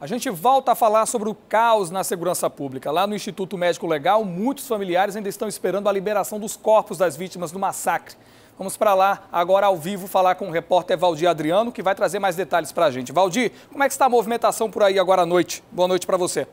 A gente volta a falar sobre o caos na segurança pública. Lá no Instituto Médico Legal, muitos familiares ainda estão esperando a liberação dos corpos das vítimas do massacre. Vamos para lá agora ao vivo falar com o repórter Valdir Adriano, que vai trazer mais detalhes para a gente. Valdir, como é que está a movimentação por aí agora à noite? Boa noite para você.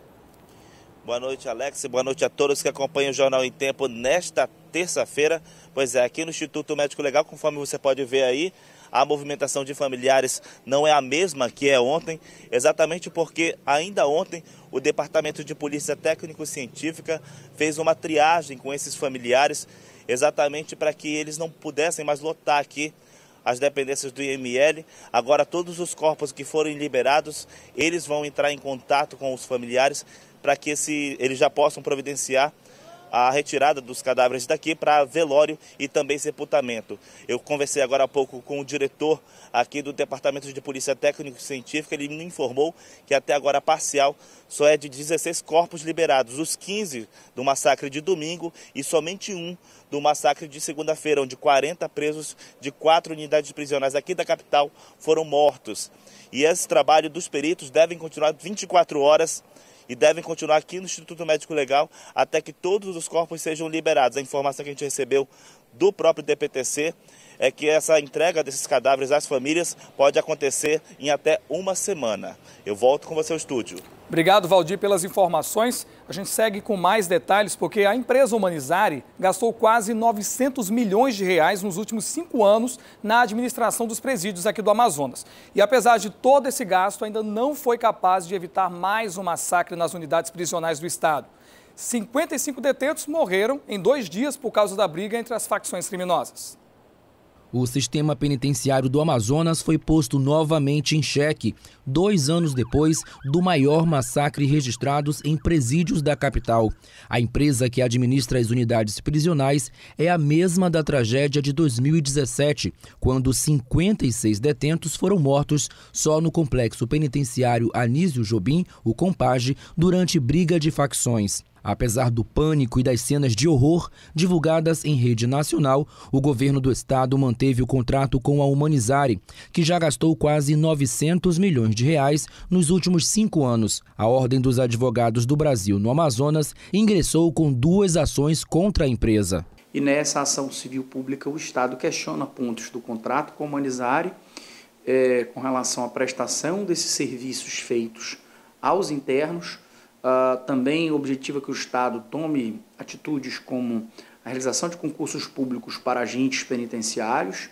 Boa noite, Alex. Boa noite a todos que acompanham o Jornal em Tempo nesta terça-feira. Pois é, aqui no Instituto Médico Legal, conforme você pode ver aí, a movimentação de familiares não é a mesma que é ontem, exatamente porque ainda ontem o Departamento de Polícia Técnico-Científica fez uma triagem com esses familiares, exatamente para que eles não pudessem mais lotar aqui as dependências do IML. Agora, todos os corpos que forem liberados, eles vão entrar em contato com os familiares para que esse, eles já possam providenciar a retirada dos cadáveres daqui para velório e também sepultamento. Eu conversei agora há pouco com o diretor aqui do Departamento de Polícia Técnico Científica, ele me informou que até agora a parcial só é de 16 corpos liberados, os 15 do massacre de domingo e somente um do massacre de segunda-feira, onde 40 presos de quatro unidades prisionais aqui da capital foram mortos. E esse trabalho dos peritos deve continuar 24 horas e devem continuar aqui no Instituto Médico Legal até que todos os corpos sejam liberados. A informação que a gente recebeu do próprio DPTC é que essa entrega desses cadáveres às famílias pode acontecer em até uma semana. Eu volto com você ao estúdio. Obrigado, Valdir, pelas informações. A gente segue com mais detalhes porque a empresa Humanizare gastou quase 900 milhões de reais nos últimos cinco anos na administração dos presídios aqui do Amazonas. E apesar de todo esse gasto, ainda não foi capaz de evitar mais um massacre nas unidades prisionais do estado. 55 detentos morreram em dois dias por causa da briga entre as facções criminosas o sistema penitenciário do Amazonas foi posto novamente em xeque, dois anos depois do maior massacre registrados em presídios da capital. A empresa que administra as unidades prisionais é a mesma da tragédia de 2017, quando 56 detentos foram mortos só no complexo penitenciário Anísio Jobim, o Compage, durante briga de facções. Apesar do pânico e das cenas de horror divulgadas em rede nacional, o governo do estado manteve o contrato com a Humanizare, que já gastou quase 900 milhões de reais nos últimos cinco anos. A Ordem dos Advogados do Brasil no Amazonas ingressou com duas ações contra a empresa. E nessa ação civil pública, o Estado questiona pontos do contrato com a Humanizare é, com relação à prestação desses serviços feitos aos internos, Uh, também objetiva é que o Estado tome atitudes como a realização de concursos públicos para agentes penitenciários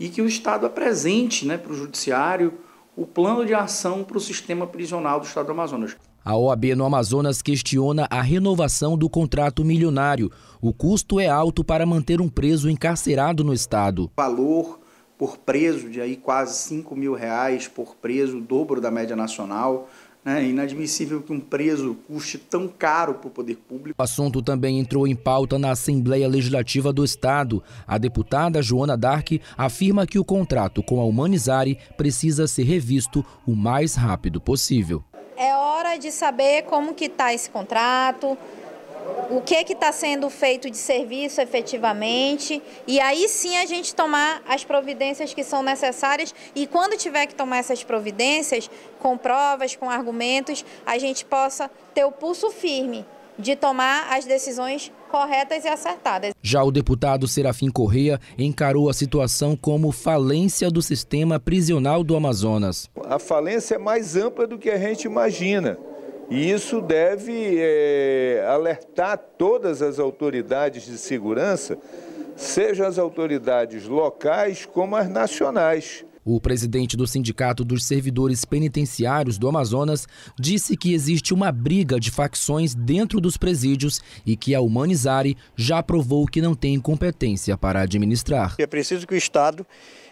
e que o Estado apresente né, para o Judiciário o plano de ação para o sistema prisional do Estado do Amazonas. A OAB no Amazonas questiona a renovação do contrato milionário. O custo é alto para manter um preso encarcerado no Estado. O valor por preso de aí quase 5 mil reais por preso, o dobro da média nacional. Né? É inadmissível que um preso custe tão caro para o poder público. O assunto também entrou em pauta na Assembleia Legislativa do Estado. A deputada Joana Dark afirma que o contrato com a Humanizare precisa ser revisto o mais rápido possível. É hora de saber como que está esse contrato, o que está sendo feito de serviço efetivamente e aí sim a gente tomar as providências que são necessárias e quando tiver que tomar essas providências, com provas, com argumentos, a gente possa ter o pulso firme de tomar as decisões corretas e acertadas. Já o deputado Serafim Correia encarou a situação como falência do sistema prisional do Amazonas. A falência é mais ampla do que a gente imagina. E isso deve é, alertar todas as autoridades de segurança, sejam as autoridades locais como as nacionais. O presidente do Sindicato dos Servidores Penitenciários do Amazonas disse que existe uma briga de facções dentro dos presídios e que a Humanizare já provou que não tem competência para administrar. É preciso que o Estado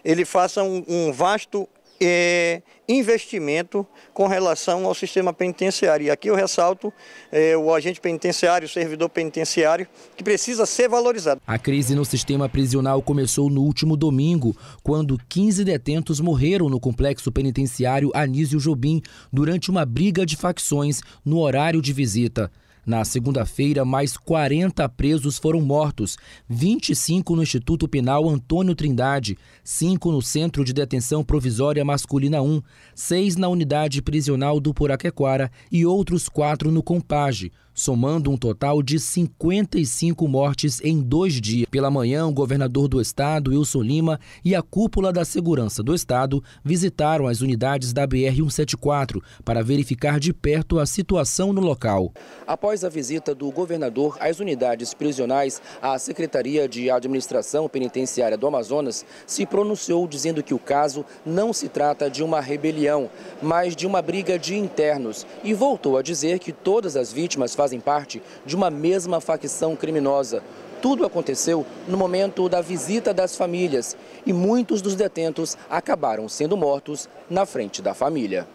ele faça um, um vasto é, investimento com relação ao sistema penitenciário. E aqui eu ressalto é, o agente penitenciário, o servidor penitenciário, que precisa ser valorizado. A crise no sistema prisional começou no último domingo, quando 15 detentos morreram no complexo penitenciário Anísio Jobim durante uma briga de facções no horário de visita. Na segunda-feira, mais 40 presos foram mortos, 25 no Instituto Penal Antônio Trindade, 5 no Centro de Detenção Provisória Masculina 1, 6 na Unidade Prisional do Poraquequara e outros 4 no Compage somando um total de 55 mortes em dois dias. Pela manhã, o governador do estado, Wilson Lima, e a cúpula da segurança do estado visitaram as unidades da BR-174 para verificar de perto a situação no local. Após a visita do governador às unidades prisionais, a Secretaria de Administração Penitenciária do Amazonas se pronunciou dizendo que o caso não se trata de uma rebelião, mas de uma briga de internos e voltou a dizer que todas as vítimas fazem parte de uma mesma facção criminosa. Tudo aconteceu no momento da visita das famílias e muitos dos detentos acabaram sendo mortos na frente da família.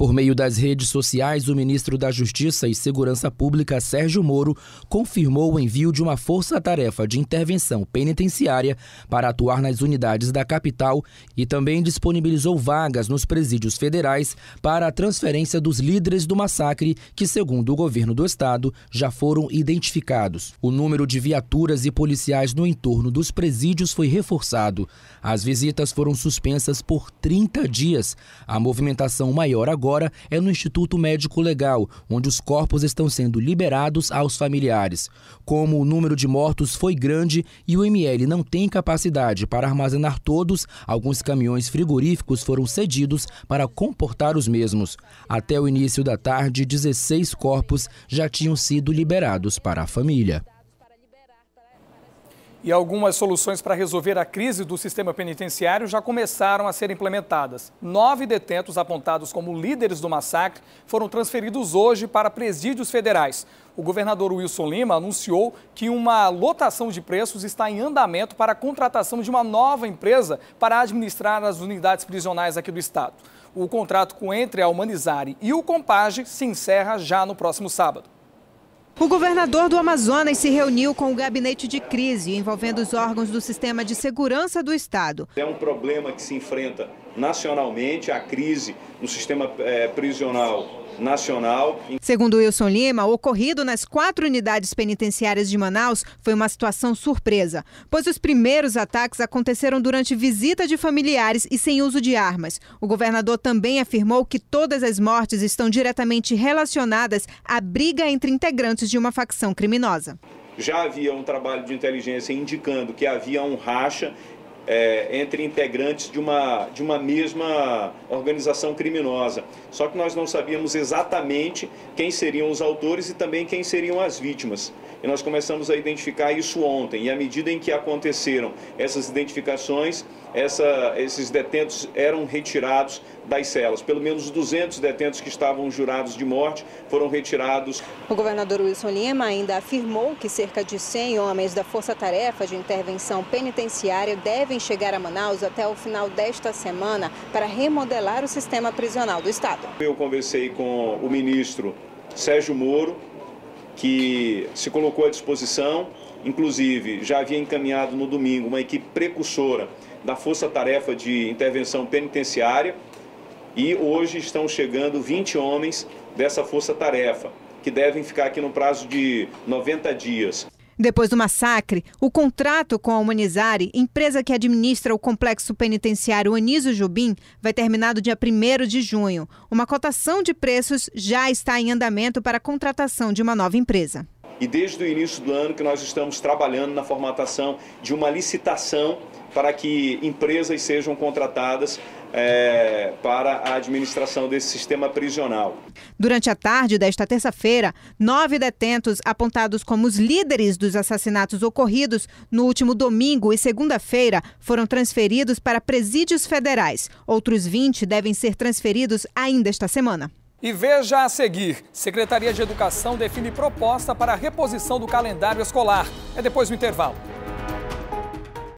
Por meio das redes sociais, o ministro da Justiça e Segurança Pública, Sérgio Moro, confirmou o envio de uma força-tarefa de intervenção penitenciária para atuar nas unidades da capital e também disponibilizou vagas nos presídios federais para a transferência dos líderes do massacre, que, segundo o governo do estado, já foram identificados. O número de viaturas e policiais no entorno dos presídios foi reforçado. As visitas foram suspensas por 30 dias. A movimentação maior agora agora é no Instituto Médico Legal, onde os corpos estão sendo liberados aos familiares. Como o número de mortos foi grande e o ML não tem capacidade para armazenar todos, alguns caminhões frigoríficos foram cedidos para comportar os mesmos. Até o início da tarde, 16 corpos já tinham sido liberados para a família. E algumas soluções para resolver a crise do sistema penitenciário já começaram a ser implementadas. Nove detentos apontados como líderes do massacre foram transferidos hoje para presídios federais. O governador Wilson Lima anunciou que uma lotação de preços está em andamento para a contratação de uma nova empresa para administrar as unidades prisionais aqui do estado. O contrato com Entre a Humanizare e o Compage se encerra já no próximo sábado. O governador do Amazonas se reuniu com o gabinete de crise envolvendo os órgãos do sistema de segurança do Estado. É um problema que se enfrenta nacionalmente, a crise no sistema é, prisional nacional. Segundo Wilson Lima, o ocorrido nas quatro unidades penitenciárias de Manaus foi uma situação surpresa, pois os primeiros ataques aconteceram durante visita de familiares e sem uso de armas. O governador também afirmou que todas as mortes estão diretamente relacionadas à briga entre integrantes de uma facção criminosa já havia um trabalho de inteligência indicando que havia um racha é, entre integrantes de uma, de uma mesma organização criminosa. Só que nós não sabíamos exatamente quem seriam os autores e também quem seriam as vítimas. E nós começamos a identificar isso ontem. E à medida em que aconteceram essas identificações, essa, esses detentos eram retirados das celas. Pelo menos 200 detentos que estavam jurados de morte foram retirados. O governador Wilson Lima ainda afirmou que cerca de 100 homens da Força Tarefa de Intervenção Penitenciária devem chegar a Manaus até o final desta semana para remodelar o sistema prisional do Estado. Eu conversei com o ministro Sérgio Moro, que se colocou à disposição, inclusive já havia encaminhado no domingo uma equipe precursora da Força Tarefa de Intervenção Penitenciária e hoje estão chegando 20 homens dessa Força Tarefa, que devem ficar aqui no prazo de 90 dias. Depois do massacre, o contrato com a Humanizare, empresa que administra o complexo penitenciário Anísio Jubim, vai terminar no dia 1 de junho. Uma cotação de preços já está em andamento para a contratação de uma nova empresa. E desde o início do ano que nós estamos trabalhando na formatação de uma licitação para que empresas sejam contratadas é, para a administração desse sistema prisional. Durante a tarde desta terça-feira, nove detentos apontados como os líderes dos assassinatos ocorridos no último domingo e segunda-feira foram transferidos para presídios federais. Outros 20 devem ser transferidos ainda esta semana. E veja a seguir: Secretaria de Educação define proposta para a reposição do calendário escolar. É depois do intervalo.